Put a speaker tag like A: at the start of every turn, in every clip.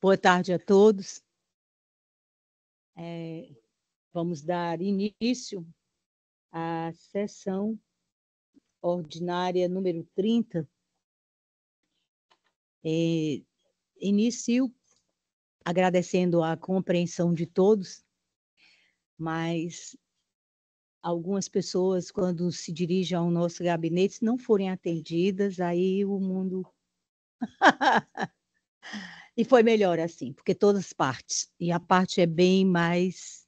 A: Boa tarde a todos. É, vamos dar início à sessão ordinária número 30. É, inicio agradecendo a compreensão de todos, mas algumas pessoas, quando se dirigem ao nosso gabinete, não forem atendidas, aí o mundo E foi melhor assim, porque todas as partes. E a parte é bem mais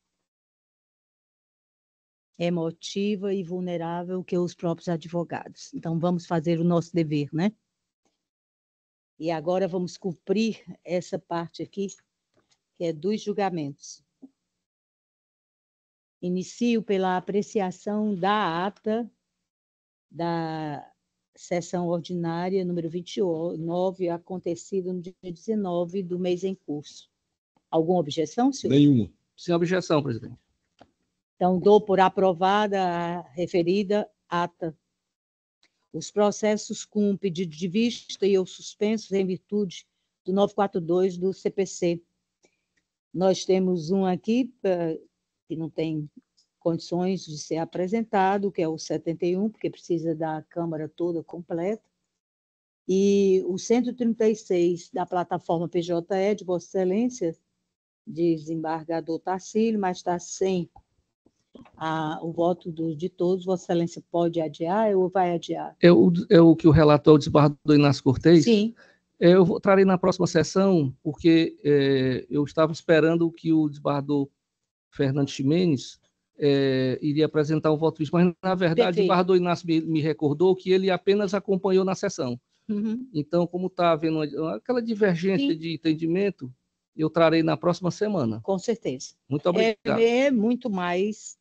A: emotiva e vulnerável que os próprios advogados. Então, vamos fazer o nosso dever, né? E agora vamos cumprir essa parte aqui, que é dos julgamentos. Inicio pela apreciação da ata da sessão ordinária número 29, acontecida no dia 19 do mês em curso. Alguma objeção, senhor?
B: Nenhuma. Sem objeção, presidente.
A: Então, dou por aprovada a referida ata. Os processos com pedido de vista e os suspensos em virtude do 942 do CPC. Nós temos um aqui, eh, que não tem condições de ser apresentado, que é o 71, porque precisa da Câmara toda completa, e o 136 da plataforma PJE, de Vossa Excelência, desembargador Tarcílio, mas está sem a, o voto do, de todos. Vossa Excelência pode adiar ou vai adiar?
B: É o, é o que o relator desembargador Inácio Cortez? Sim. É, eu trarei na próxima sessão, porque é, eu estava esperando que o desembargador Fernando Ximenes é, iria apresentar o voto mas na verdade Perfeito. Barra Inácio me, me, recordou que ele apenas acompanhou na sessão. Uhum. Então, como está havendo aquela divergência Sim. de entendimento, eu trarei na próxima semana. Com certeza. Muito é, obrigado. É,
A: é muito mais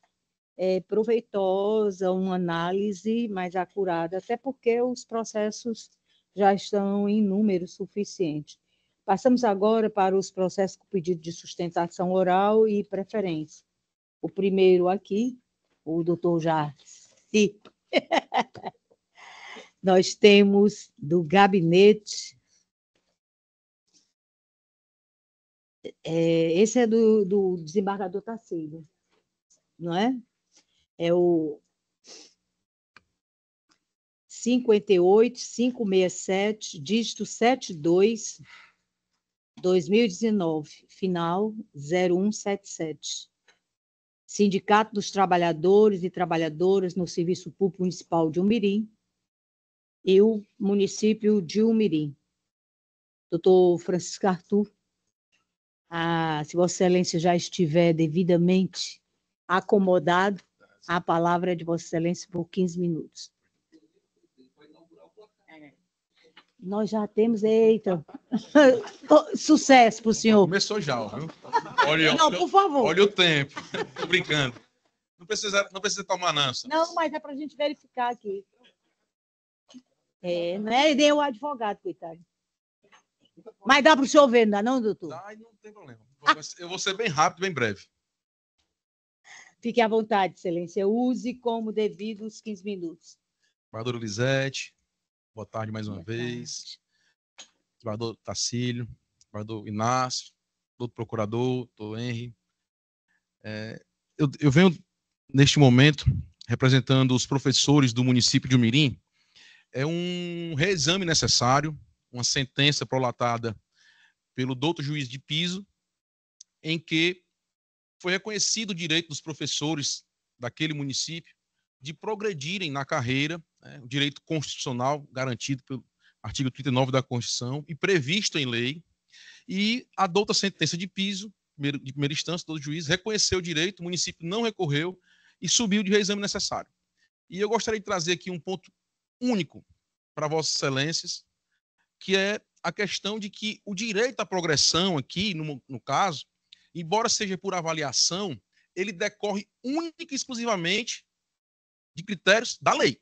A: é, proveitosa uma análise mais acurada, até porque os processos já estão em número suficiente. Passamos agora para os processos com pedido de sustentação oral e preferência. O primeiro aqui, o doutor já Nós temos do gabinete. É, esse é do, do desembargador Tarcísio, não é? É o 58 567, dígito 72, 2019, final 0177. Sindicato dos Trabalhadores e Trabalhadoras no Serviço Público Municipal de Umirim e o município de Umirim. Doutor Francisco Arthur, se Vossa Excelência já estiver devidamente acomodado, a palavra é de Vossa Excelência por 15 minutos. Nós já temos, eita, sucesso para o senhor. Começou já, viu?
C: Olha, não, por favor. Olha o tempo, estou brincando. Não precisa, não precisa tomar nança.
A: Não, mas é para a gente verificar aqui. É, não é nem o advogado, coitado. Mas dá para o senhor ver, não dá não, doutor? Dá, não tem problema. Eu vou ser bem
C: rápido, bem breve.
A: Fique à vontade, excelência. Use como devido os 15 minutos.
C: Maduro Lisete, Boa tarde mais uma Boa vez. Tarde. Desembargador Tacílio, desembargador Inácio, doutor procurador, doutor Henry. É, eu, eu, venho, neste momento, representando os professores do município de Umirim. É um reexame necessário, uma sentença prolatada pelo doutor juiz de piso, em que foi reconhecido o direito dos professores daquele município de progredirem na carreira né, o direito constitucional garantido pelo artigo 39 da Constituição e previsto em lei, e a douta sentença de piso, de primeira instância, do juiz, reconheceu o direito, o município não recorreu e subiu de reexame necessário. E eu gostaria de trazer aqui um ponto único para Vossas Excelências, que é a questão de que o direito à progressão aqui, no, no caso, embora seja por avaliação, ele decorre única e exclusivamente de critérios da lei.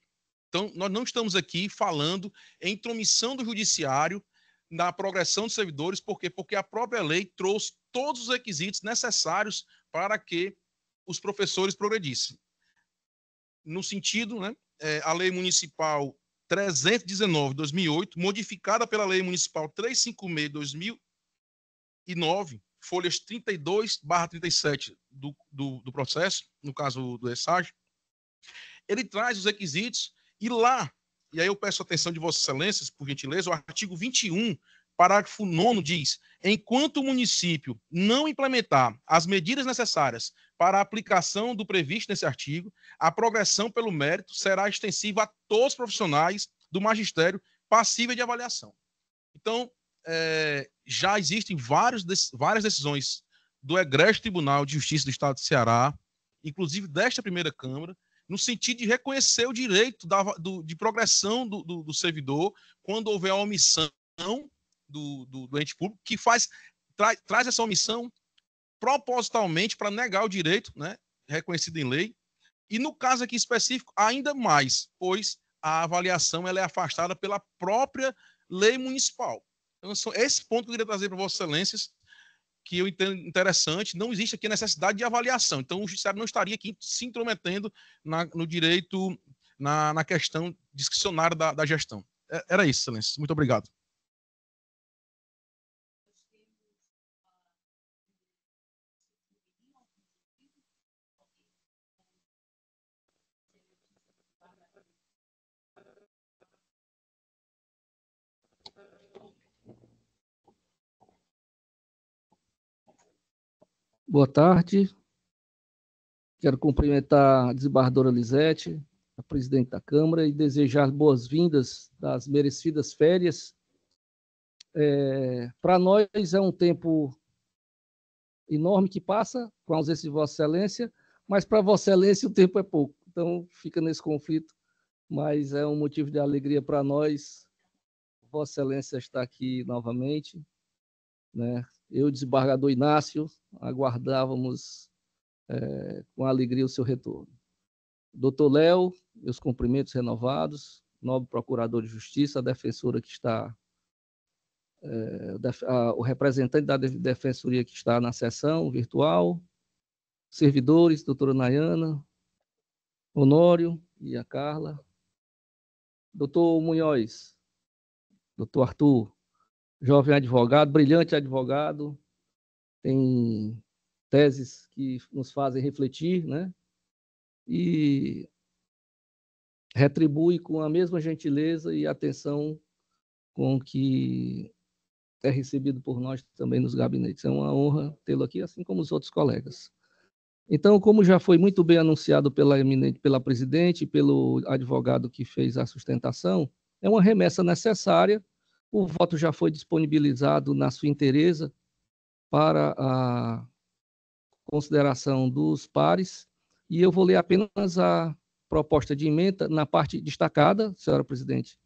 C: Então, nós não estamos aqui falando em intromissão do judiciário na progressão dos servidores, por quê? Porque a própria lei trouxe todos os requisitos necessários para que os professores progredissem. No sentido, né, é, a lei municipal 319 2008, modificada pela lei municipal 356 2009, folhas 32 barra 37 do, do, do processo, no caso do ESAG, ele traz os requisitos e lá, e aí eu peço atenção de Vossas Excelências, por gentileza, o artigo 21, parágrafo 9 diz: enquanto o município não implementar as medidas necessárias para a aplicação do previsto nesse artigo, a progressão pelo mérito será extensiva a todos os profissionais do magistério passíveis de avaliação. Então, é, já existem vários, várias decisões do Egresso Tribunal de Justiça do Estado de Ceará, inclusive desta primeira Câmara, no sentido de reconhecer o direito da, do, de progressão do, do, do, servidor quando houver a omissão do, do, ente público, que faz tra, traz essa omissão propositalmente para negar o direito né, reconhecido em lei, e no caso aqui específico, ainda mais, pois a avaliação ela é afastada pela própria lei municipal. Então, esse ponto que eu queria trazer para Vossas Excelências, que eu entendo interessante, não existe aqui necessidade de avaliação. Então, o judiciário não estaria aqui se intrometendo na, no direito, na, na questão discricionária da, da gestão. É, era isso, excelência. Muito obrigado.
B: Boa tarde. Quero cumprimentar a desembargadora Lisete, a presidente da Câmara, e desejar boas-vindas das merecidas férias. É, Para nós é um tempo enorme que passa, com a ausência de Vossa Excelência, mas para Vossa Excelência o tempo é pouco, então fica nesse conflito, mas é um motivo de alegria para nós. Vossa Excelência está aqui novamente, né? eu e o desembargador Inácio aguardávamos é, com alegria o seu retorno. Doutor Léo, meus cumprimentos renovados, nobre procurador de justiça, a defensora que está, é, a, o representante da defensoria que está na sessão virtual, servidores, doutora Nayana, Honório e a Carla, doutor Munhoz, doutor Arthur, jovem advogado, brilhante advogado, tem teses que nos fazem refletir, né? E retribui com a mesma gentileza e atenção com que é recebido por nós também nos gabinetes. É uma honra tê-lo aqui, assim como os outros colegas. Então, como já foi muito bem anunciado pela, pela presidente, pelo advogado que fez a sustentação, é uma remessa necessária o voto já foi disponibilizado na sua inteireza para a consideração dos pares e eu vou ler apenas a proposta de emenda na parte destacada, senhora presidente,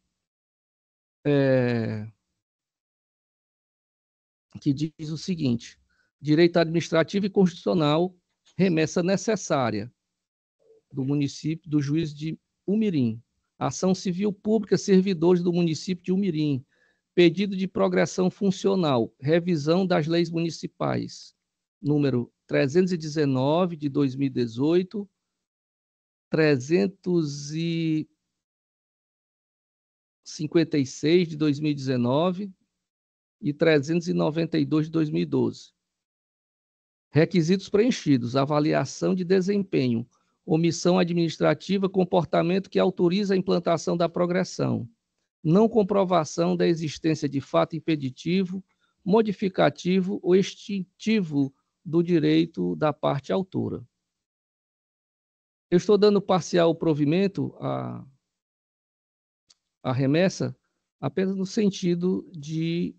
B: é, que diz o seguinte: direito administrativo e constitucional, remessa necessária do município do juiz de Umirim, ação civil pública, servidores do município de Umirim, Pedido de progressão funcional, revisão das leis municipais, número 319 de 2018, 356 de 2019 e 392 de 2012. Requisitos preenchidos: avaliação de desempenho, omissão administrativa, comportamento que autoriza a implantação da progressão não comprovação da existência de fato impeditivo, modificativo ou extintivo do direito da parte autora. Eu estou dando parcial provimento à, à remessa apenas no sentido de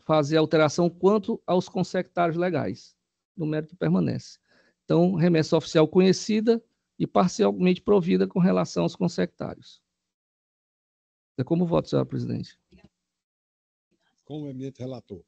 B: fazer alteração quanto aos consectários legais. No mérito permanece. Então, remessa oficial conhecida e parcialmente provida com relação aos consectários. É como voto, senhora presidente.
D: Como é o eminente relator.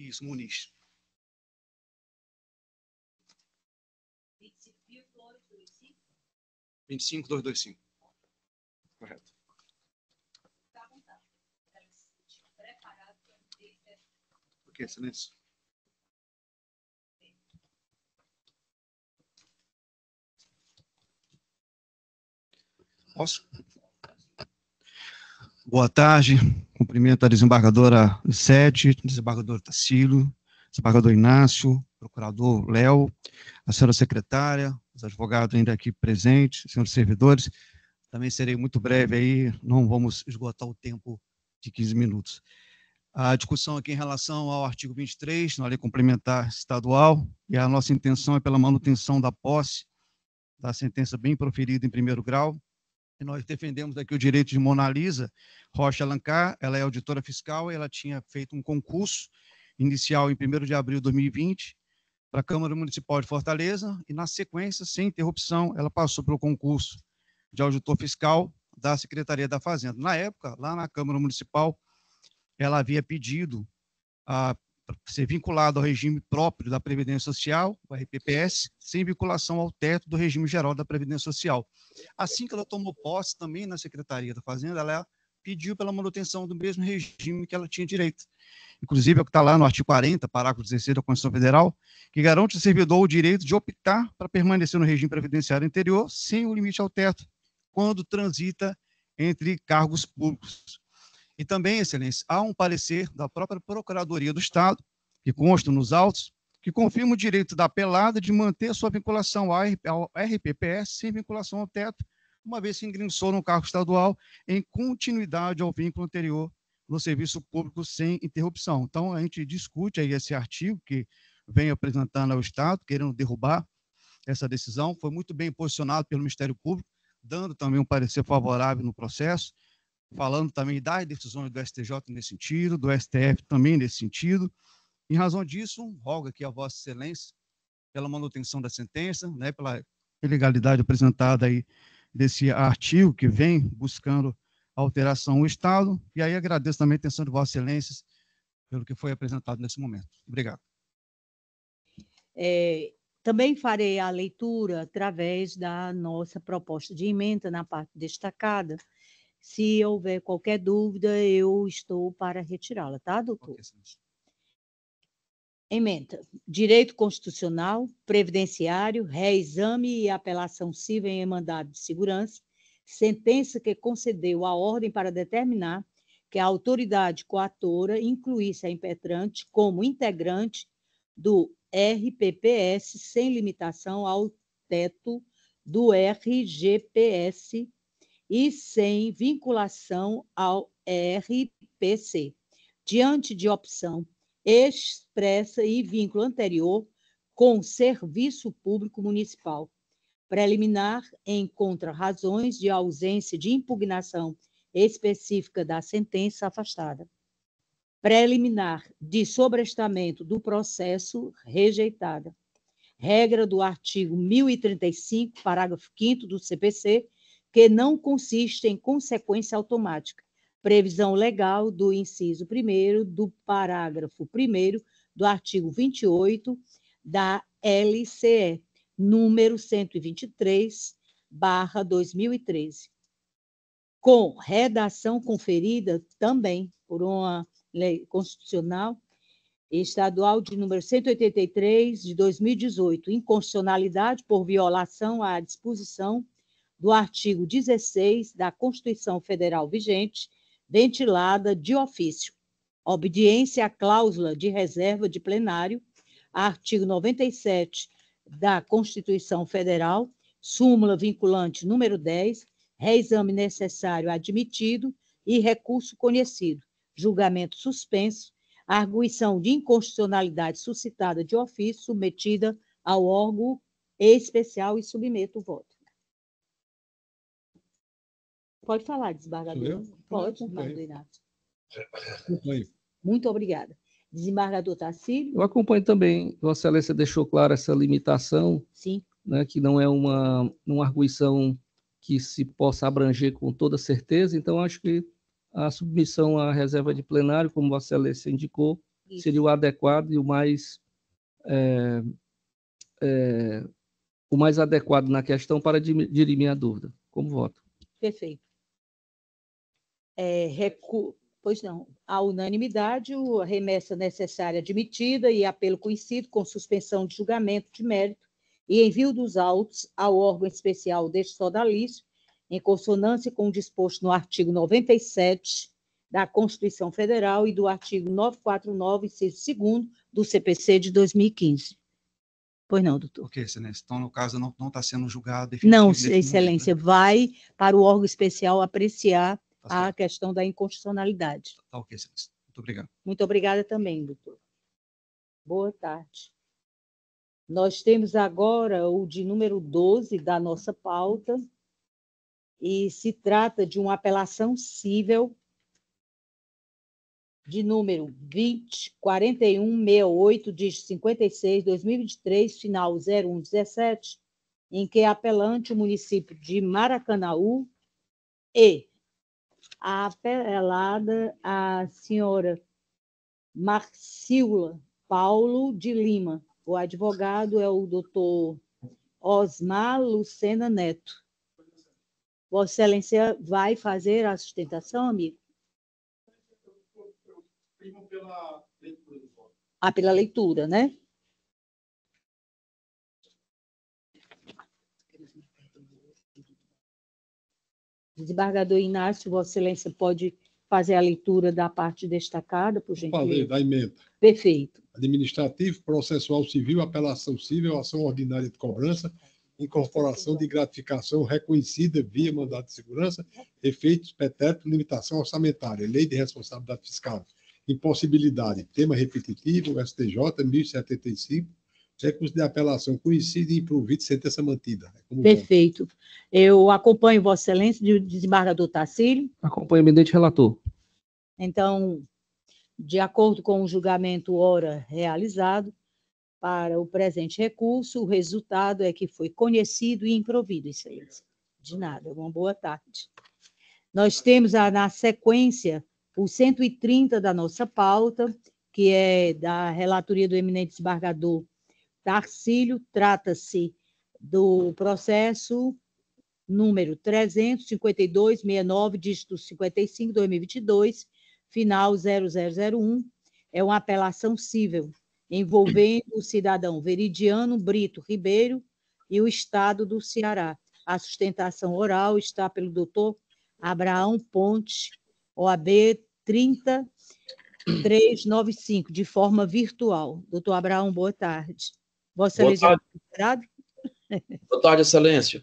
D: Isso, Muniz. Vinte e cinco, dois, dois, cinco. Correto. Tá tá. Ok, silêncio. Posso? Boa tarde, cumprimento a desembargadora Sete, desembargador Tacílio, desembargador Inácio, procurador Léo, a senhora secretária, os advogados ainda aqui presentes, senhores servidores. Também serei muito breve aí, não vamos esgotar o tempo de 15 minutos. A discussão aqui em relação ao artigo 23, na lei complementar estadual, e a nossa intenção é pela manutenção da posse da sentença bem proferida em primeiro grau, e nós defendemos aqui o direito de Mona Lisa Rocha Alancar, ela é auditora fiscal e ela tinha feito um concurso inicial em 1 de abril de 2020 para a Câmara Municipal de Fortaleza e, na sequência, sem interrupção, ela passou pelo concurso de auditor fiscal da Secretaria da Fazenda. Na época, lá na Câmara Municipal, ela havia pedido a ser vinculado ao regime próprio da Previdência Social, o RPPS, sem vinculação ao teto do regime geral da Previdência Social. Assim que ela tomou posse também na Secretaria da Fazenda, ela pediu pela manutenção do mesmo regime que ela tinha direito. Inclusive, é o que está lá no artigo 40, parágrafo 16 da Constituição Federal, que garante ao servidor o direito de optar para permanecer no regime previdenciário anterior sem o limite ao teto, quando transita entre cargos públicos. E também, excelência, há um parecer da própria Procuradoria do Estado, que consta nos autos, que confirma o direito da apelada de manter sua vinculação ao RPPS sem vinculação ao teto, uma vez que ingressou no cargo estadual em continuidade ao vínculo anterior no serviço público sem interrupção. Então, a gente discute aí esse artigo que vem apresentando ao Estado, querendo derrubar essa decisão. Foi muito bem posicionado pelo Ministério Público, dando também um parecer favorável no processo falando também das decisões do STJ nesse sentido, do STF também nesse sentido. Em razão disso, rogo aqui a Vossa Excelência pela manutenção da sentença, né, pela ilegalidade apresentada aí desse artigo que vem buscando alteração o Estado. E aí agradeço também a atenção de Vossa Excelência pelo que foi apresentado nesse momento. Obrigado.
A: É, também farei a leitura através da nossa proposta de emenda na parte destacada se houver qualquer dúvida, eu estou para retirá-la, tá, doutor? Emenda. Direito constitucional, previdenciário, reexame e apelação civil em mandado de segurança, sentença que concedeu a ordem para determinar que a autoridade coatora incluísse a impetrante como integrante do RPPS sem limitação ao teto do RGPS e sem vinculação ao RPC, diante de opção expressa e vínculo anterior com serviço público municipal. Preliminar encontra razões de ausência de impugnação específica da sentença afastada. Preliminar de sobrestamento do processo rejeitada. Regra do artigo 1035, parágrafo 5 do CPC, que não consiste em consequência automática. Previsão legal do inciso 1 do parágrafo 1 do artigo 28 da LCE, número 123, barra 2013, com redação conferida também por uma lei constitucional estadual de número 183 de 2018, inconstitucionalidade por violação à disposição do artigo 16 da Constituição Federal vigente, ventilada de ofício. Obediência à cláusula de reserva de plenário, artigo 97 da Constituição Federal, súmula vinculante número 10, reexame necessário admitido e recurso conhecido, julgamento suspenso, arguição de inconstitucionalidade suscitada de ofício submetida ao órgão especial e submeto o voto. Pode falar, desembargador. Pode, desembargador Muito obrigada. Desembargador Tarcísio. Eu
B: acompanho também. Vossa Excelência deixou clara essa limitação. Sim. Né, que não é uma, uma arguição que se possa abranger com toda certeza. Então, acho que a submissão à reserva de plenário, como Vossa Excelência indicou, Isso. seria o adequado e o mais. É, é, o mais adequado na questão para dirimir a dúvida. Como voto?
A: Perfeito é, recu... pois não, a unanimidade, a remessa necessária admitida e apelo conhecido com suspensão de julgamento de mérito e envio dos autos ao órgão especial deste sodalício, em consonância com o disposto no artigo 97 da Constituição Federal e do artigo 949, inciso 2 do CPC de 2015. Pois não,
D: doutor. Ok, excelência. Então, no caso, não está sendo julgado Não, excelência,
A: né? vai para o órgão especial apreciar tá a questão da inconstitucionalidade. Tá,
D: tá ok, excelência. Muito obrigado.
A: Muito obrigada também, doutor. Boa tarde. Nós temos agora o de número 12 da nossa pauta, e se trata de uma apelação cível de número 204168 de 56 2023, final 0117, em que apelante o município de Maracanaú e apelada a senhora Marciula Paulo de Lima. O advogado é o doutor Osmar Lucena Neto. Vossa Excelência vai fazer a sustentação, amigo?
E: Eu primo pela leitura.
A: Ah, pela leitura, né? Desembargador Inácio, Vossa Excelência pode fazer a leitura da parte destacada, por gentileza. Falei, da emenda. Perfeito.
E: Administrativo, processual civil, apelação civil, ação ordinária de cobrança, incorporação de gratificação reconhecida via mandato de segurança, efeitos, petérito, limitação orçamentária, lei de responsabilidade fiscal, impossibilidade, tema repetitivo, STJ 1075, recurso de apelação conhecido e improvido, sentença mantida. É
A: Perfeito. Bom. Eu acompanho Vossa Excelência, de desembargador Tacílio.
B: Acompanho eminente relator.
A: Então, de acordo com o julgamento ora realizado, para o presente recurso, o resultado é que foi conhecido e improvido, Excelência. De nada, uma boa tarde. Nós temos a, na sequência o 130 da nossa pauta, que é da relatoria do eminente desembargador Tarcílio, trata-se do processo número 352-69, dígito 55, 2022, final 0001. É uma apelação civil envolvendo o cidadão Veridiano Brito Ribeiro e o Estado do Ceará. A sustentação oral está pelo doutor Abraão Ponte, OAB 30395, de forma virtual. Doutor Abraão, boa tarde. Vossa Boa Excelência tarde. Boa tarde,
F: Excelência.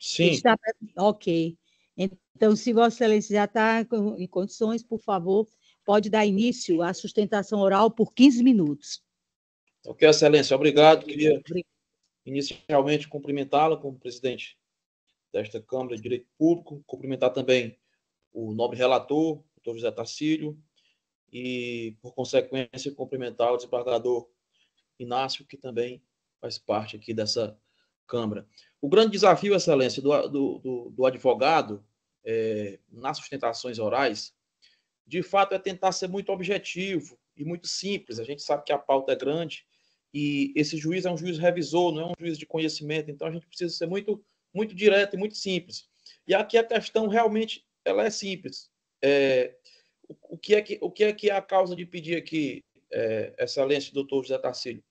F: Sim. Está...
A: Ok. Então, se Vossa Excelência já está em condições, por favor, pode dar início à sustentação oral por 15 minutos.
F: Ok, Excelência, obrigado. Queria inicialmente cumprimentá-la como presidente desta Câmara de Direito Público, cumprimentar também o nobre relator, doutor José Tarcílio, e, por consequência, cumprimentar o desembargador Inácio, que também faz parte aqui dessa Câmara. O grande desafio, Excelência, do, do, do advogado é, nas sustentações orais, de fato, é tentar ser muito objetivo e muito simples. A gente sabe que a pauta é grande e esse juiz é um juiz revisor, não é um juiz de conhecimento, então a gente precisa ser muito, muito direto e muito simples. E aqui a questão realmente ela é simples. É, o, o, que é que, o que é que é a causa de pedir aqui, é, Excelência, doutor José Tarcílio?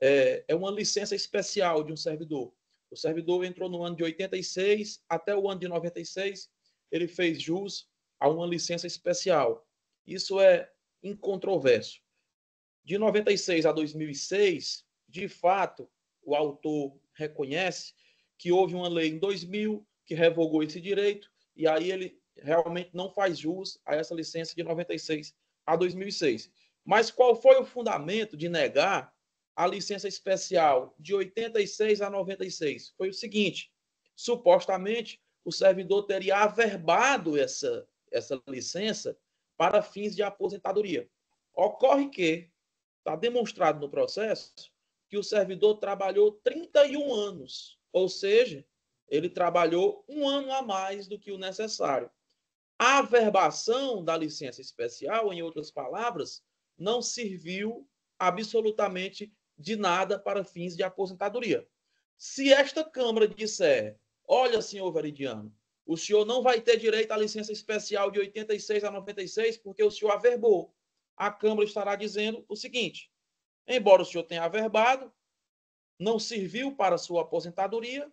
F: é, é uma licença especial de um servidor. O servidor entrou no ano de 86 até o ano de 96, ele fez jus a uma licença especial. Isso é incontroverso. De 96 a 2006, de fato, o autor reconhece que houve uma lei em 2000 que revogou esse direito, e aí ele realmente não faz jus a essa licença de 96 a 2006. Mas qual foi o fundamento de negar a licença especial de 86 a 96 foi o seguinte: supostamente o servidor teria averbado essa, essa licença para fins de aposentadoria. Ocorre que está demonstrado no processo que o servidor trabalhou 31 anos, ou seja, ele trabalhou um ano a mais do que o necessário. A averbação da licença especial, em outras palavras, não serviu absolutamente de nada para fins de aposentadoria. Se esta Câmara disser, olha, senhor Veridiano, o senhor não vai ter direito à licença especial de 86 a 96 porque o senhor averbou. A Câmara estará dizendo o seguinte, embora o senhor tenha averbado, não serviu para sua aposentadoria,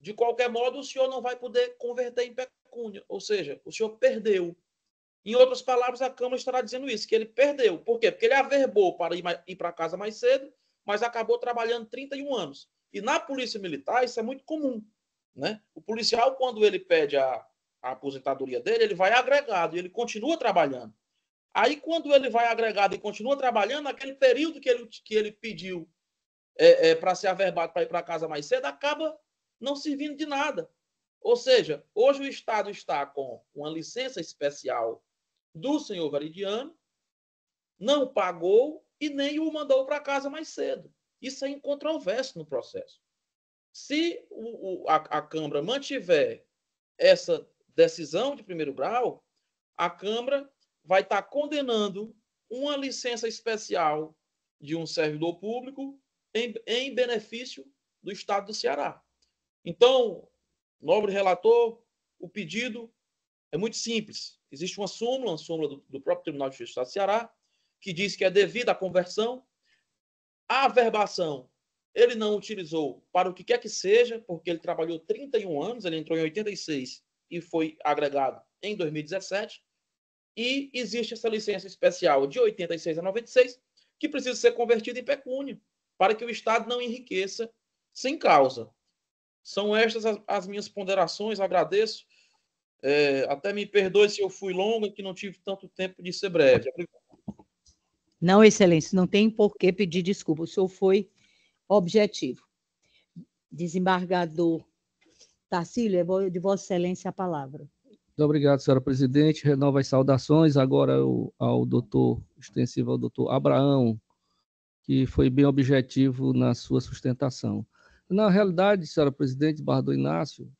F: de qualquer modo, o senhor não vai poder converter em pecúnia, ou seja, o senhor perdeu. Em outras palavras, a Câmara estará dizendo isso, que ele perdeu. Por quê? Porque ele averbou para ir para casa mais cedo, mas acabou trabalhando 31 anos. E na Polícia Militar, isso é muito comum. Né? O policial, quando ele pede a, a aposentadoria dele, ele vai agregado e ele continua trabalhando. Aí, quando ele vai agregado e continua trabalhando, naquele período que ele, que ele pediu é, é, para ser averbado para ir para casa mais cedo, acaba não servindo de nada. Ou seja, hoje o Estado está com uma licença especial do senhor Varidiano, não pagou e nem o mandou para casa mais cedo. Isso é incontroverso no processo. Se o, o, a, a Câmara mantiver essa decisão de primeiro grau, a Câmara vai estar condenando uma licença especial de um servidor público em, em benefício do Estado do Ceará. Então, nobre relator, o pedido é muito simples. Existe uma súmula, uma súmula do, do próprio Tribunal de Justiça do Ceará, que diz que é devido à conversão, a verbação ele não utilizou para o que quer que seja, porque ele trabalhou 31 anos, ele entrou em 86 e foi agregado em 2017. E existe essa licença especial de 86 a 96, que precisa ser convertida em pecúnia, para que o Estado não enriqueça sem causa. São estas as minhas ponderações, agradeço é, até me perdoe se eu fui longo, que não tive tanto tempo de ser breve.
A: Não, excelência, não tem por que pedir desculpa, o senhor foi objetivo. Desembargador Tarcílio, é de Vossa Excelência a palavra.
B: Muito obrigado, senhora presidente. Renova as saudações agora ao, ao doutor, extensivo ao doutor Abraão, que foi bem objetivo na sua sustentação. Na realidade, senhora presidente, Bardo Inácio,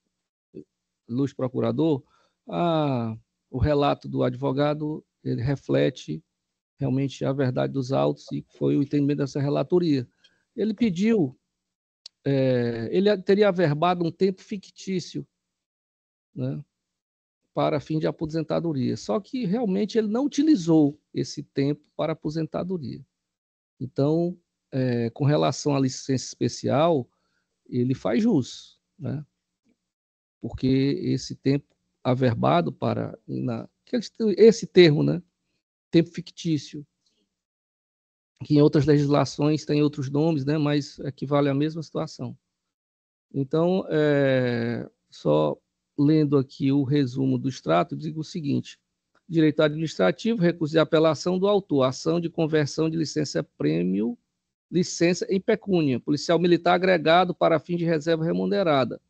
B: luz procurador, a, o relato do advogado ele reflete realmente a verdade dos autos e foi o entendimento dessa relatoria. Ele pediu, é, ele teria averbado um tempo fictício né, para fim de aposentadoria, só que realmente ele não utilizou esse tempo para aposentadoria. Então, é, com relação à licença especial, ele faz jus, né? porque esse tempo averbado para na, esse termo, né? Tempo fictício, que em outras legislações tem outros nomes, né? Mas equivale à mesma situação. Então, é, só lendo aqui o resumo do extrato, digo o seguinte: direito administrativo, recurso de apelação do autor, ação de conversão de licença é prêmio, licença em pecúnia, policial militar agregado para fim de reserva remunerada,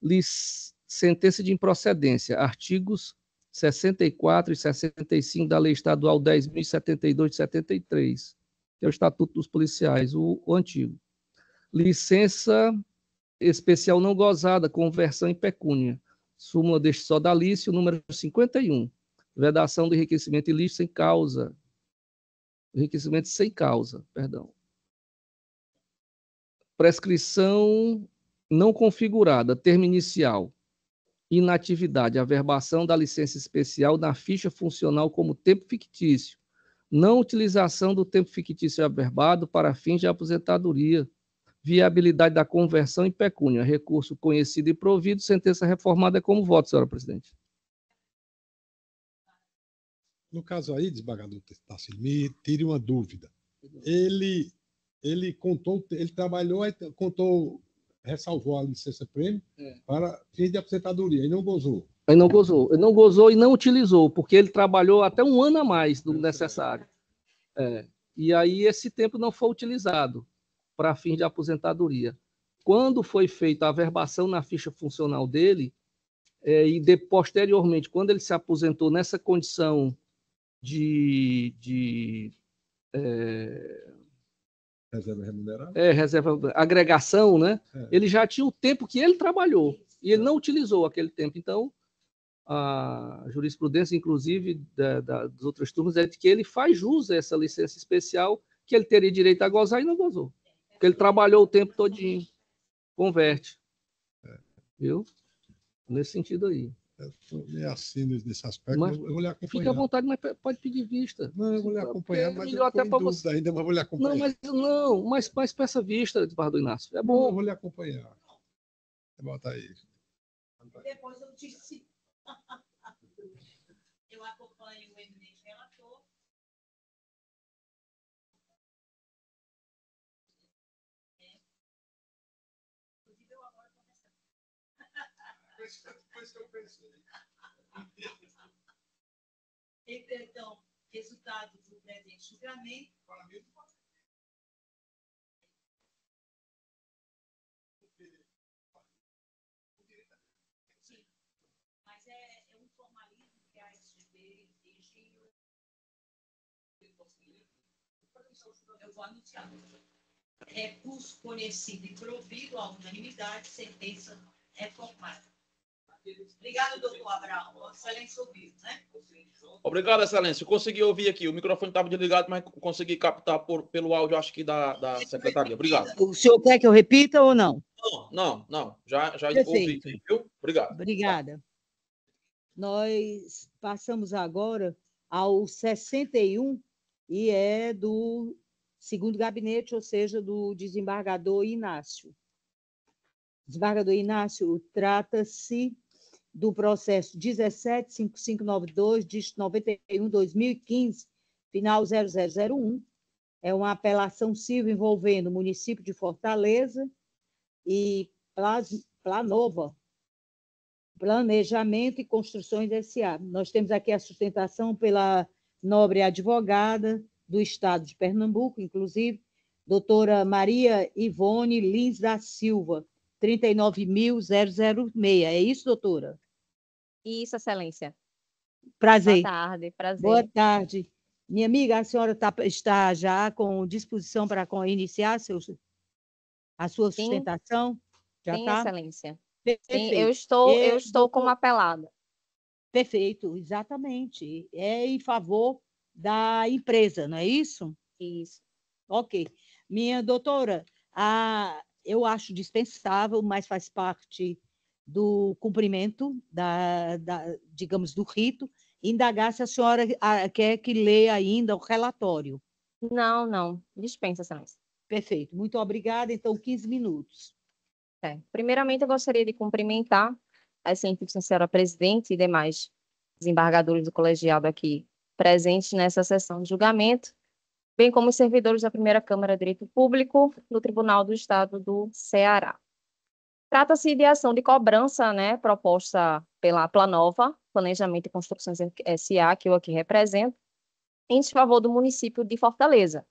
B: lic, Sentença de improcedência, artigos 64 e 65 da Lei Estadual 10.072 de 73, que é o Estatuto dos Policiais, o, o antigo. Licença especial não gozada, conversão em pecúnia. Súmula deste sodalício, número 51. Vedação do enriquecimento ilícito sem causa. Enriquecimento sem causa, perdão. Prescrição não configurada, termo inicial inatividade, averbação da licença especial na ficha funcional como tempo fictício, não utilização do tempo fictício averbado para fins de aposentadoria, viabilidade da conversão em pecúnia, recurso conhecido e provido, sentença reformada é como voto, senhora presidente.
E: No caso aí, desembargador Tarcísio, me tire uma dúvida. Ele, ele contou, ele trabalhou, contou ressalvou a licença-prêmio é. para fim de aposentadoria e não gozou.
B: Ele não gozou. Ele não gozou e não utilizou, porque ele trabalhou até um ano a mais do necessário. É. E aí esse tempo não foi utilizado para fins de aposentadoria. Quando foi feita a verbação na ficha funcional dele, é, e de, posteriormente, quando ele se aposentou nessa condição de, de
E: é, Reserva remunerada?
B: É, reserva, agregação, né? É. Ele já tinha o tempo que ele trabalhou e ele é. não utilizou aquele tempo. Então, a jurisprudência, inclusive, da, da, das outras turmas, é de que ele faz jus a essa licença especial que ele teria direito a gozar e não gozou. Porque ele trabalhou o tempo todinho. Converte. É. Viu? Nesse sentido aí. É assim, nesse aspecto, mas eu vou lhe acompanhar. Fica à vontade, mas pode pedir vista. Não, eu vou lhe acompanhar, mas melhor até para você ainda, mas vou lhe acompanhar. Não, mas não, mas, mas peça vista, Eduardo Inácio. É bom. Não, eu vou lhe acompanhar.
E: Bota aí.
A: Depois eu te Eu acompanho depois que eu pensei. Então, resultado do presente julgamento. Para mim, Mas é, é, um formalismo que a SGB exige. Eu vou anunciar. Recurso conhecido e provido à unanimidade, sentença é formada. Obrigado, doutor Abraão. Excelência ouvir, né?
F: Obrigado, excelência. Consegui ouvir aqui. O microfone estava desligado, mas consegui captar por, pelo áudio, acho que da, da secretaria. Obrigado.
A: O senhor quer que eu repita ou não?
F: Não, não, não. Já, já ouvi, viu? Obrigado.
A: Obrigada. Nós passamos agora ao 61 e é do segundo gabinete, ou seja, do desembargador Inácio. Desembargador Inácio, trata-se do processo 175592, dígito 91, 2015, final 0001. É uma apelação civil envolvendo o município de Fortaleza e Planova, Planejamento e Construções S.A. Nós temos aqui a sustentação pela nobre advogada do Estado de Pernambuco, inclusive, doutora Maria Ivone Lins da Silva, 39.006. É isso, doutora?
G: Isso, Excelência. Prazer. Boa tarde, prazer. Boa
A: tarde. Minha amiga, a senhora tá, está já com disposição para iniciar a sua Sim. sustentação? Já Sim, tá? Excelência.
G: Sim, eu estou, eu, eu estou uma apelada. Perfeito,
A: exatamente. É em favor da empresa, não é isso? Isso. Ok. Minha doutora, a, eu acho dispensável, mas faz parte do cumprimento, da, da, digamos, do rito, indagar se a senhora ah, quer que leia ainda o relatório. Não,
G: não, dispensa, excelência. Perfeito, muito obrigada. Então, 15 minutos. É. Primeiramente, eu gostaria de cumprimentar assim, a excelentíssima senhora presidente e demais desembargadores do colegiado aqui presentes nessa sessão de julgamento, bem como os servidores da primeira Câmara de Direito Público do Tribunal do Estado do Ceará. Trata-se de ação de cobrança né, proposta pela Planova, Planejamento e Construções SA, que eu aqui represento, em desfavor do município de Fortaleza.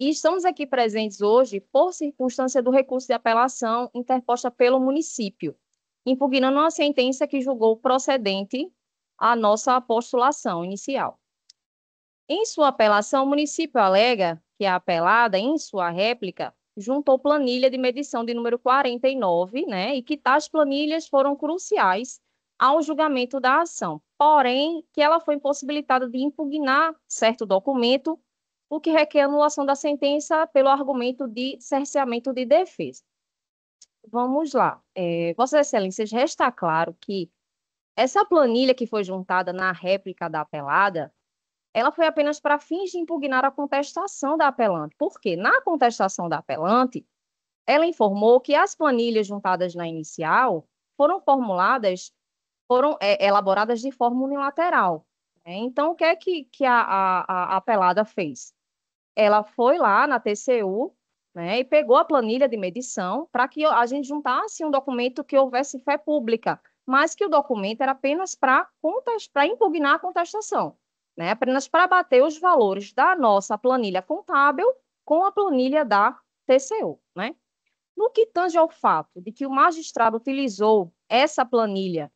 G: E estamos aqui presentes hoje por circunstância do recurso de apelação interposta pelo município, impugnando uma sentença que julgou procedente a nossa postulação inicial. Em sua apelação, o município alega que a apelada, em sua réplica, juntou planilha de medição de número 49, né, e que tais planilhas foram cruciais ao julgamento da ação, porém que ela foi impossibilitada de impugnar certo documento, o que requer anulação da sentença pelo argumento de cerceamento de defesa. Vamos lá. É, Excelência, já está claro que essa planilha que foi juntada na réplica da apelada ela foi apenas para fins de impugnar a contestação da apelante. Porque na contestação da apelante, ela informou que as planilhas juntadas na inicial foram formuladas, foram é, elaboradas de forma unilateral. Né? Então, o que é que, que a, a, a, apelada fez? Ela foi lá na TCU né, e pegou a planilha de medição para que a gente juntasse um documento que houvesse fé pública, mas que o documento era apenas para impugnar a contestação né? apenas para bater os valores da nossa planilha contábil com a planilha da TCU. Né? No que tange ao fato de que o magistrado utilizou essa planilha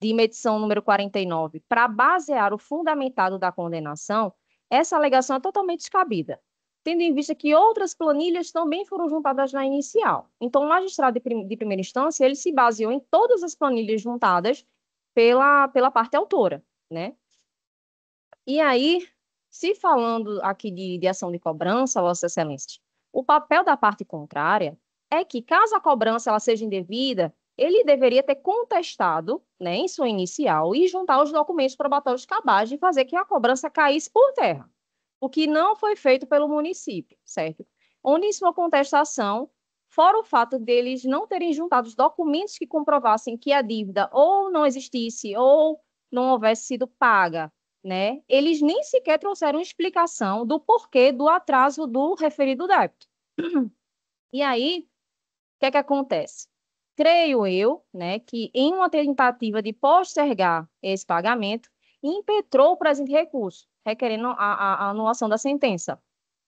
G: de medição número 49 para basear o fundamentado da condenação, essa alegação é totalmente descabida, tendo em vista que outras planilhas também foram juntadas na inicial. Então, o magistrado de, prim de primeira instância, ele se baseou em todas as planilhas juntadas pela, pela parte autora, né? E aí, se falando aqui de, de ação de cobrança, Vossa Excelência, o papel da parte contrária é que, caso a cobrança ela seja indevida, ele deveria ter contestado né, em sua inicial e juntar os documentos probatórios cabazes de fazer que a cobrança caísse por terra, o que não foi feito pelo município, certo? Onde em sua contestação, fora o fato deles não terem juntado os documentos que comprovassem que a dívida ou não existisse ou não houvesse sido paga, né, eles nem sequer trouxeram explicação do porquê do atraso do referido débito. E aí, o que é que acontece? Creio eu, né, que em uma tentativa de postergar esse pagamento, impetrou o presente recurso, requerendo a, a, a anulação da sentença,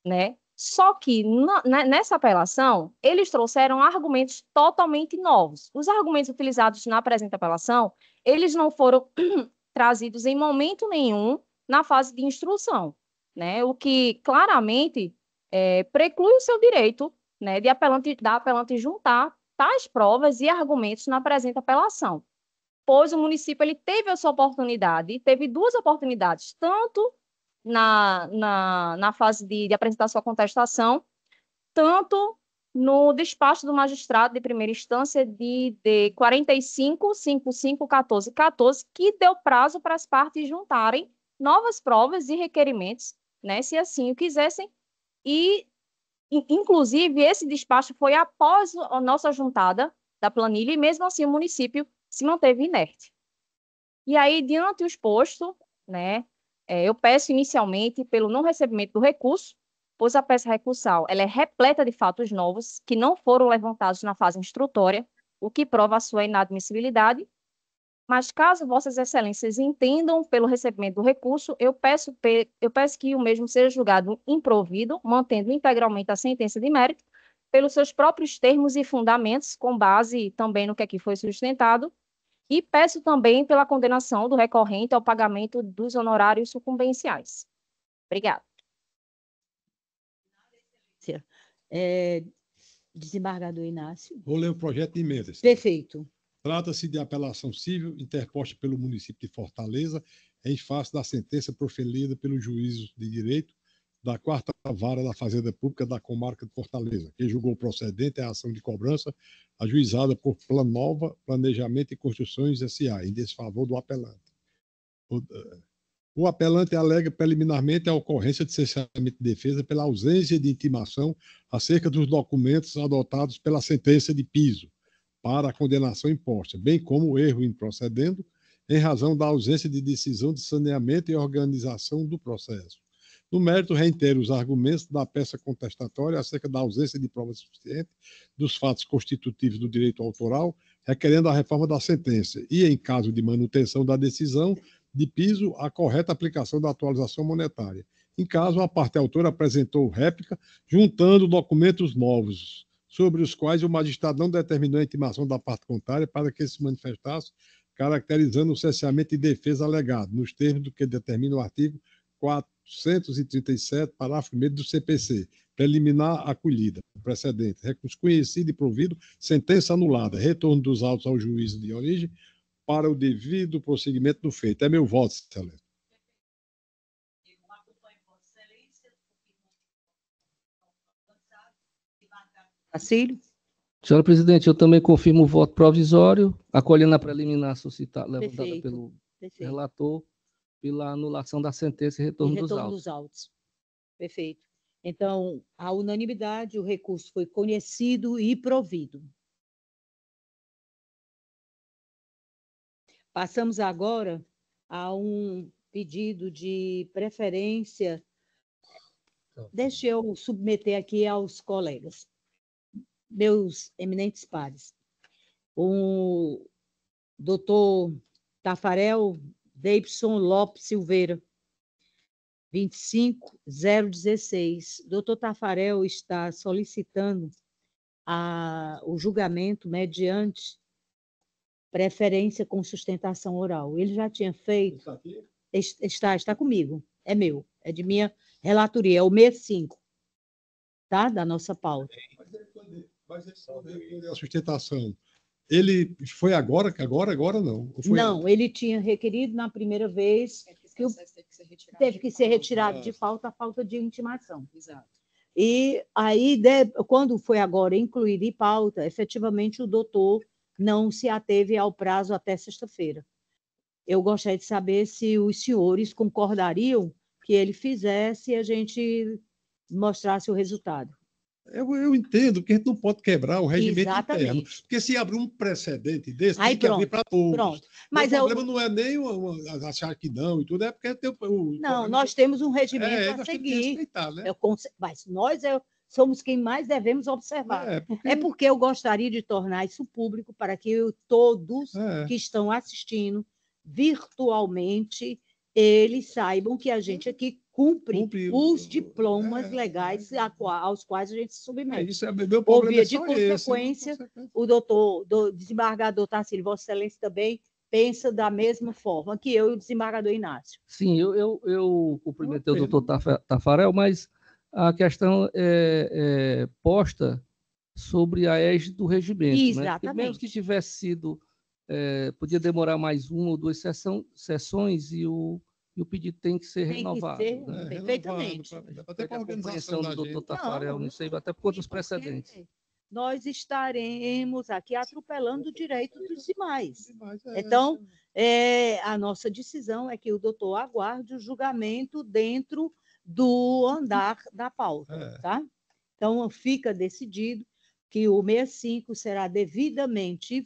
G: né? Só que né, nessa apelação, eles trouxeram argumentos totalmente novos. Os argumentos utilizados na presente apelação, eles não foram trazidos em momento nenhum na fase de instrução, né? O que claramente é, preclui o seu direito, né, de apelante, da apelante juntar tais provas e argumentos na presente apelação, pois o município ele teve a sua oportunidade, teve duas oportunidades, tanto na, na, na fase de, de apresentar sua contestação, tanto no despacho do magistrado de primeira instância de, de 45 55 14 14 que deu prazo para as partes juntarem novas provas e requerimentos, né, se assim o quisessem, e inclusive esse despacho foi após a nossa juntada da planilha e mesmo assim o município se manteve inerte. E aí, diante do exposto, né, é, eu peço inicialmente pelo não recebimento do recurso pois a peça recursal ela é repleta de fatos novos que não foram levantados na fase instrutória, o que prova a sua inadmissibilidade. Mas caso vossas excelências entendam pelo recebimento do recurso, eu peço, eu peço que o mesmo seja julgado improvido, mantendo integralmente a sentença de mérito, pelos seus próprios termos e fundamentos, com base também no que aqui foi sustentado, e peço também pela condenação do recorrente ao pagamento dos honorários sucumbenciais. Obrigada.
A: Inácia. É,
G: desembargador
A: Inácio. Vou ler o
E: projeto de emendas.
A: Perfeito.
E: Trata-se de apelação civil interposta pelo município de Fortaleza em face da sentença proferida pelo juízo de direito da quarta vara da Fazenda Pública da comarca de Fortaleza, que julgou procedente a ação de cobrança ajuizada por Planova Planejamento e Construções S.A., em desfavor do apelante. Eh, o apelante é alega preliminarmente a ocorrência de cerceamento de defesa pela ausência de intimação acerca dos documentos adotados pela sentença de piso para a condenação imposta, bem como o erro improcedendo em razão da ausência de decisão de saneamento e organização do processo. No mérito, reitero os argumentos da peça contestatória acerca da ausência de prova suficiente dos fatos constitutivos do direito autoral, requerendo a reforma da sentença e, em caso de manutenção da decisão, de piso a correta aplicação da atualização monetária. Em caso, a parte autora apresentou réplica, juntando documentos novos, sobre os quais o magistrado não determinou a intimação da parte contrária para que se manifestasse, caracterizando o cessamento de defesa alegado, nos termos do que determina o artigo 437, parágrafo 1 do CPC, preliminar acolhida, precedente, recurso conhecido e provido, sentença anulada, retorno dos autos ao juízo de origem, para o devido prosseguimento do feito. É meu voto, Celeste. Senhora presidente, eu
B: também confirmo o voto provisório, acolhendo a preliminar suscitada, levantada Perfeito. pelo Perfeito. relator, pela anulação da sentença e retorno, e retorno dos, dos
A: autos. Perfeito. Então, a unanimidade, o recurso foi conhecido e provido. Passamos agora a um pedido de preferência. Então. Deixe eu submeter aqui aos colegas, meus eminentes pares. O doutor Tafarel Davidson Lopes Silveira, 25016. Doutor Tafarel está solicitando a, o julgamento mediante preferência com sustentação oral. Ele já tinha feito. Está, está, comigo. É meu. É de minha relatoria. É o mês 5, tá? Da nossa pauta.
E: Mas ele, quando, é a sustentação. Ele foi agora, que agora, agora não. não,
A: ele tinha requerido na primeira vez é que, o... teve que ser retirado, de, falta. Ah. a falta de intimação. Exato. E aí, quando foi agora incluído em pauta, efetivamente o doutor não se ateve ao prazo até sexta-feira. Eu gostaria de saber se os senhores concordariam que ele fizesse e a gente mostrasse o resultado.
E: Eu, eu entendo que a gente não pode quebrar o regimento Exatamente. interno. Porque se abrir um precedente desse, Aí, tem que pronto, abrir para todos. Pronto. Mas é o eu... problema não é nem uma, uma,
A: achar que não e tudo, é porque tem o. o não, nós temos um regimento é, a seguir. Que respeitar, né? eu, mas nós, eu, é somos quem mais devemos observar. É porque... é porque eu gostaria de tornar isso público para que eu, todos é. que estão assistindo virtualmente eles saibam que a gente aqui cumpre, os diplomas é, legais é. aos quais a gente se submete. É, isso é meu problema. Ouvia é de né? consequência, esse, o doutor, do, desembargador Tarcísio, Vossa Excelência também pensa da mesma forma que eu e o desembargador Inácio.
B: Sim, eu, eu, eu cumprimentei o é doutor Tafarel, mas a questão é, é, posta sobre a égide do regimento. Né? Exatamente. Né? Mesmo que tivesse sido, é, podia demorar mais uma ou duas sessão, sessões e o, e o pedido tem que ser tem renovado. Que ser, né? Perfeitamente.
E: Renovado, pra, até para a organização
B: do doutor Tafarel, não, sei, até por outros precedentes.
A: Nós estaremos aqui atropelando o direito dos demais. É, então, é, a nossa decisão é que o doutor aguarde o julgamento dentro do andar da pauta, é. tá? Então, fica decidido que o 65 será devidamente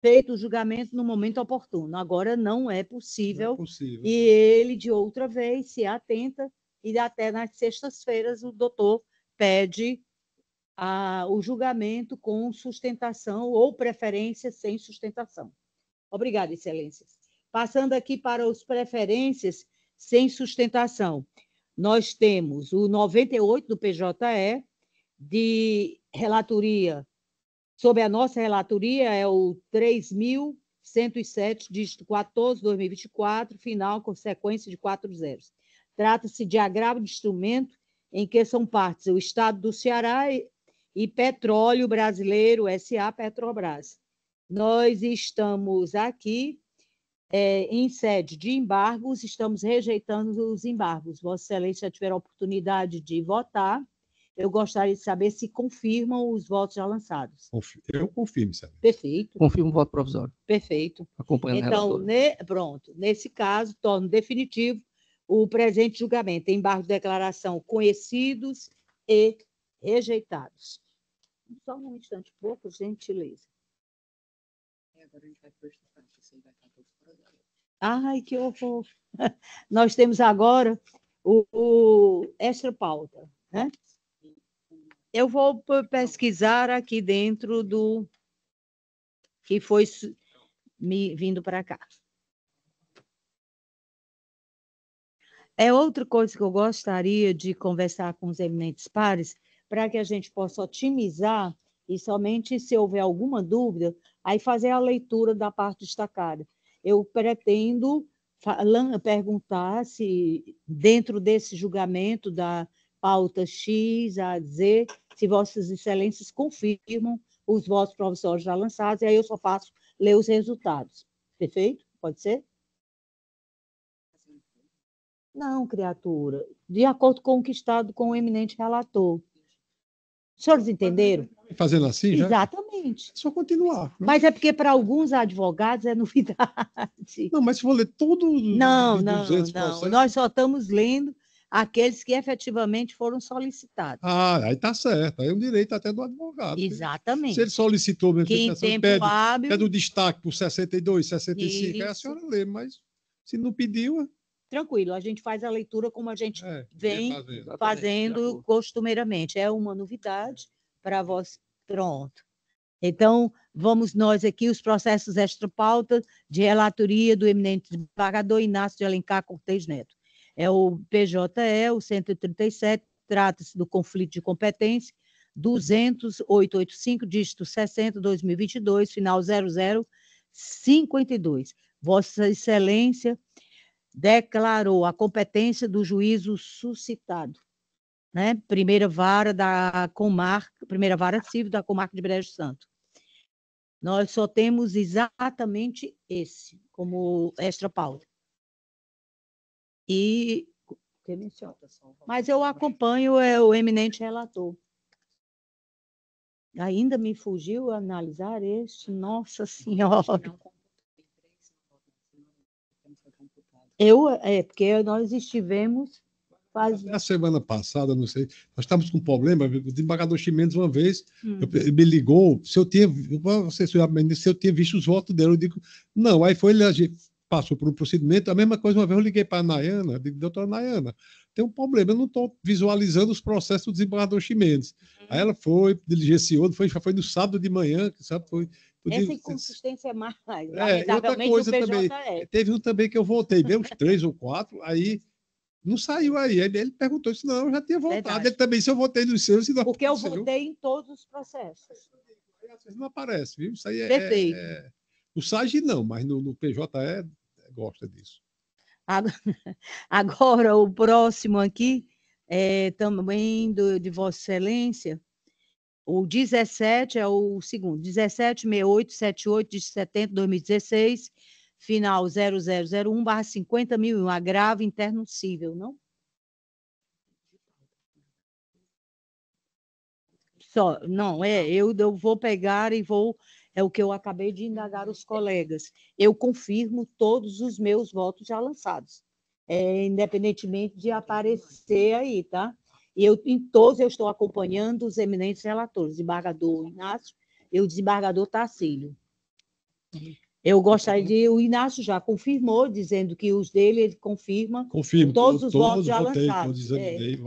A: feito o julgamento no momento oportuno. Agora não é possível. Não é possível. E ele, de outra vez, se atenta e até nas sextas-feiras o doutor pede a, ah, o julgamento com sustentação ou preferência sem sustentação. Obrigada, excelências. Passando aqui para os preferências sem sustentação nós temos o 98 do PJE, de relatoria, sob a nossa relatoria, é o 3.107, dígito 14, 2024, final, com sequência de quatro zeros. Trata-se de agravo de instrumento em que são partes o Estado do Ceará e, e Petróleo Brasileiro, SA Petrobras. Nós estamos aqui é, em sede de embargos, estamos rejeitando os embargos. Vossa Excelência tiver a oportunidade de votar, eu gostaria de saber se confirmam os votos já lançados.
E: Eu confirmo,
B: Sérgio. Perfeito. Confirmo o voto provisório.
A: Perfeito. Acompanhando então, ne, pronto. Nesse caso, torno definitivo o presente julgamento. Embargo de declaração conhecidos e rejeitados. Só um instante, por gentileza.
B: É, agora a gente vai prestar.
A: Ai, que horror! Nós temos agora o, o extra pauta, né? Eu vou pesquisar aqui dentro do que foi me vindo para cá. É outra coisa que eu gostaria de conversar com os eminentes pares para que a gente possa otimizar e somente se houver alguma dúvida, aí fazer a leitura da parte destacada. Eu pretendo perguntar se, dentro desse julgamento da pauta X a Z, se Vossas Excelências confirmam os votos provisórios já lançados, e aí eu só faço ler os resultados. Perfeito? Pode ser? Não, criatura. De acordo com o que está com o eminente relator. Os senhores entenderam? fazendo assim Exatamente. Já? É só continuar. Né? Mas é porque para alguns advogados é novidade. Não, mas se for ler tudo. Não, não, não. Processos... Nós só estamos lendo aqueles que efetivamente foram solicitados.
E: Ah, aí está certo. Aí é um direito até do advogado.
A: Né? Exatamente.
E: Se ele solicitou mesmo, Quem tempo pede, hábil... pede o destaque por 62, 65, Isso. aí a
A: senhora lê, mas se não pediu. É Tranquilo, a gente faz a leitura como a gente é, vem fazendo, fazendo costumeiramente. É uma novidade para vós. Pronto. Então, vamos nós aqui, os processos extra extra-pauta de relatoria do eminente desembargador Inácio de Alencar Cortes Neto. É o PJE, o 137, trata-se do conflito de competência, 20885, dígito 60, 2022, final 0052. Vossa Excelência declarou a competência do juízo suscitado né? Primeira vara da comarca, primeira vara civil da comarca de Brejo Santo. Nós só temos exatamente esse como extra pauta. E mas eu acompanho é, o eminente relator. Ainda me fugiu analisar este, nossa senhora. Eu é porque nós estivemos
E: Fazia. semana passada, não sei, nós estávamos com um problema, o desembargador Chimendes uma vez hum. eu, me ligou, se eu tinha, se eu tinha visto os votos dele, eu digo, não, aí foi, ele passou por um procedimento, a mesma coisa, uma vez eu liguei para a Nayana, digo, doutora Nayana, tem um problema, eu não estou visualizando os processos do desembargador Chimendes. Uhum. Aí ela foi, diligenciou, foi, foi no sábado de manhã, sabe, foi...
A: Essa inconsistência é mais, é, outra coisa também, é.
E: Teve um também que eu voltei, bem uns três ou quatro, aí não saiu aí. aí ele perguntou se não, eu já tinha votado. Verdade. Ele também, se eu votei nos seus, se não Porque eu votei
A: em todos os processos. Não
E: aparece, viu?
A: Isso aí é. É... é.
E: O SAG não, mas no, no PJ é, gosta disso.
A: Agora, agora, o próximo aqui é também do, de Vossa Excelência. O 17 é o segundo, 176878 de setembro de 2016 final 0001/50001, agravo internuncisível, não? Só, não, é, eu, eu vou pegar e vou é o que eu acabei de indagar os colegas. Eu confirmo todos os meus votos já lançados, é, independentemente de aparecer aí, tá? E eu, em todos eu estou acompanhando os eminentes relatores, desembargador Inácio e o desembargador Tarcílio. Eu gostaria de. O Inácio já confirmou, dizendo que os dele ele confirma. Confirma. Todos, todos os votos já votei, lançados. Todos é. e,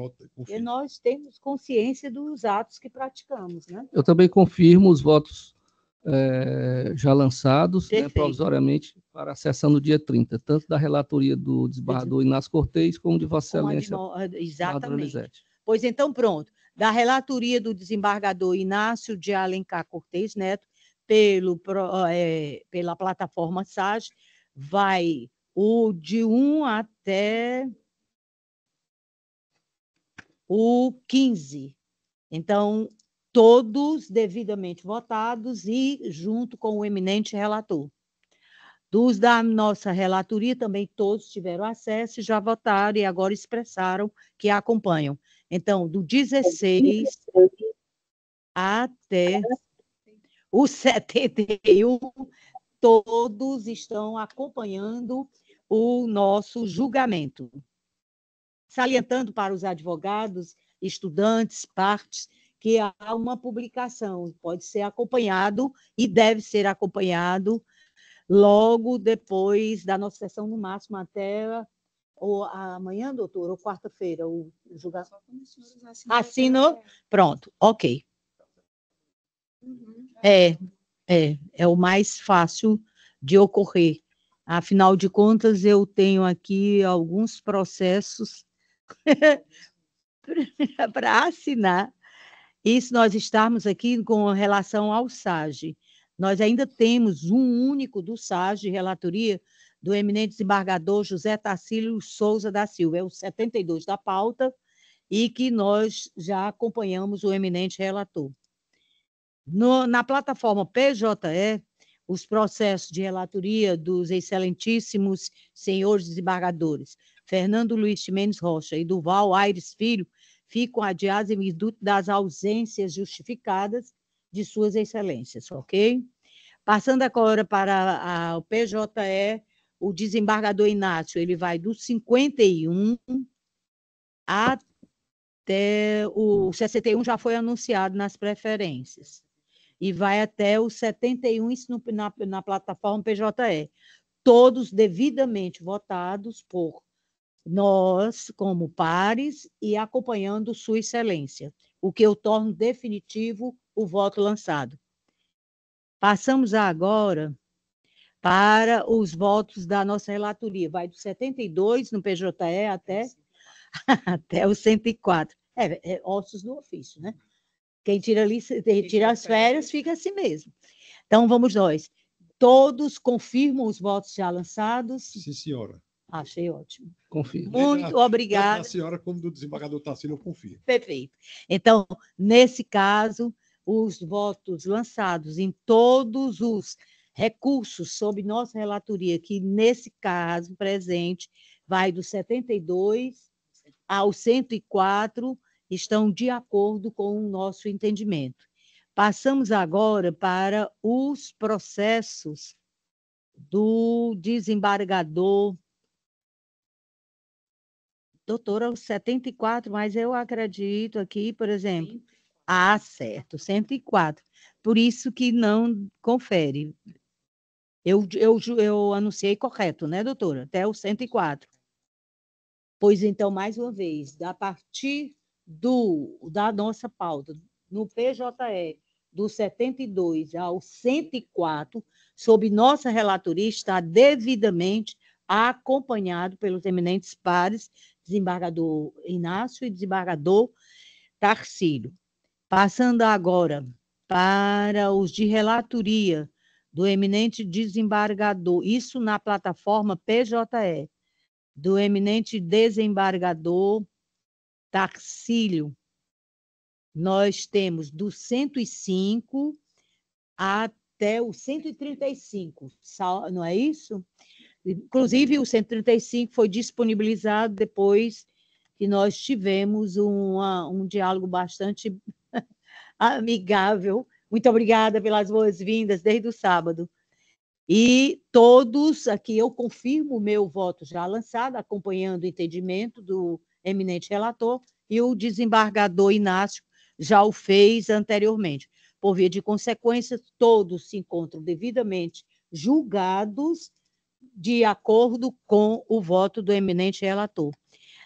A: e nós temos consciência dos atos que praticamos, né?
B: Eu também confirmo os votos é, já lançados, né, provisoriamente, para a sessão no dia 30, tanto da relatoria do desembargador Inácio Cortez, como de Vossa Excelência. Ah,
A: exatamente. Pois então, pronto. Da relatoria do desembargador Inácio de Alencar Cortez Neto, pelo, é, pela plataforma SAS vai o de 1 até o 15. Então, todos devidamente votados e junto com o eminente relator. Dos da nossa relatoria também todos tiveram acesso, já votaram e agora expressaram que acompanham. Então, do 16 até os 71, todos estão acompanhando o nosso julgamento. Salientando para os advogados, estudantes, partes, que há uma publicação, pode ser acompanhado e deve ser acompanhado logo depois da nossa sessão, no máximo até ou amanhã, doutor, ou quarta-feira, o julgamento. Assinou? É. Pronto, ok. É, é, é o mais fácil de ocorrer. Afinal de contas, eu tenho aqui alguns processos para assinar. E se nós estarmos aqui com relação ao SAGE, nós ainda temos um único do SAGE, relatoria do eminente desembargador José Tacílio Souza da Silva, é o 72 da pauta, e que nós já acompanhamos o eminente relator. No, na plataforma PJE, os processos de relatoria dos excelentíssimos senhores desembargadores Fernando Luiz Ximenes Rocha e Duval Aires Filho ficam adiados em virtude das ausências justificadas de suas excelências, ok? Passando agora para a, o PJE, o desembargador Inácio, ele vai do 51 até o 61 já foi anunciado nas preferências e vai até o 71 no, na, na plataforma PJE. Todos devidamente votados por nós, como pares, e acompanhando Sua Excelência, o que eu torno definitivo o voto lançado. Passamos agora para os votos da nossa relatoria. Vai do 72 no PJE até, até o 104. É, é ossos do ofício, né? Quem tira, tira as férias fica assim mesmo. Então, vamos nós. Todos confirmam os votos já lançados? Sim, senhora. Achei ótimo. Confio. Muito obrigada. A senhora, como do desembargador Tarsila, eu confio. Perfeito. Então, nesse caso, os votos lançados em todos os recursos sob nossa relatoria, que nesse caso presente vai do 72 ao 104, estão de acordo com o nosso entendimento. Passamos agora para os processos do desembargador. Doutora, 74, mas eu acredito aqui, por exemplo. Ah, certo, 104. Por isso que não confere. Eu, eu, eu anunciei correto, né, doutora? Até o 104. Pois então, mais uma vez, a partir do, da nossa pauta, no PJE, do 72 ao 104, sob nossa relatoria, está devidamente acompanhado pelos eminentes pares, desembargador Inácio e desembargador Tarcílio. Passando agora para os de relatoria do eminente desembargador, isso na plataforma PJE, do eminente desembargador Tarcílio, nós temos do 105 até o 135, não é isso? Inclusive, o 135 foi disponibilizado depois que nós tivemos uma, um diálogo bastante amigável. Muito obrigada pelas boas-vindas desde o sábado. E todos aqui, eu confirmo o meu voto já lançado, acompanhando o entendimento do eminente relator, e o desembargador Inácio já o fez anteriormente. Por via de consequência, todos se encontram devidamente julgados de acordo com o voto do eminente relator.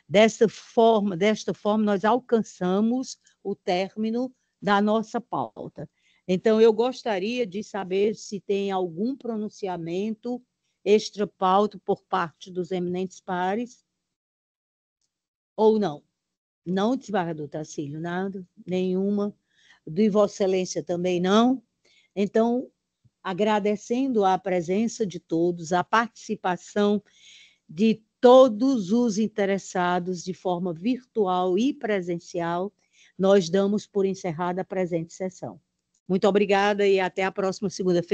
A: Dessa forma, desta forma, nós alcançamos o término da nossa pauta. Então, eu gostaria de saber se tem algum pronunciamento extra pauta por parte dos eminentes pares ou não. Não desembargador Barra Tacílio, nada, nenhuma. De Vossa Excelência também não. Então, agradecendo a presença de todos, a participação de todos os interessados de forma virtual e presencial, nós damos por encerrada a presente sessão. Muito obrigada e até a próxima segunda-feira.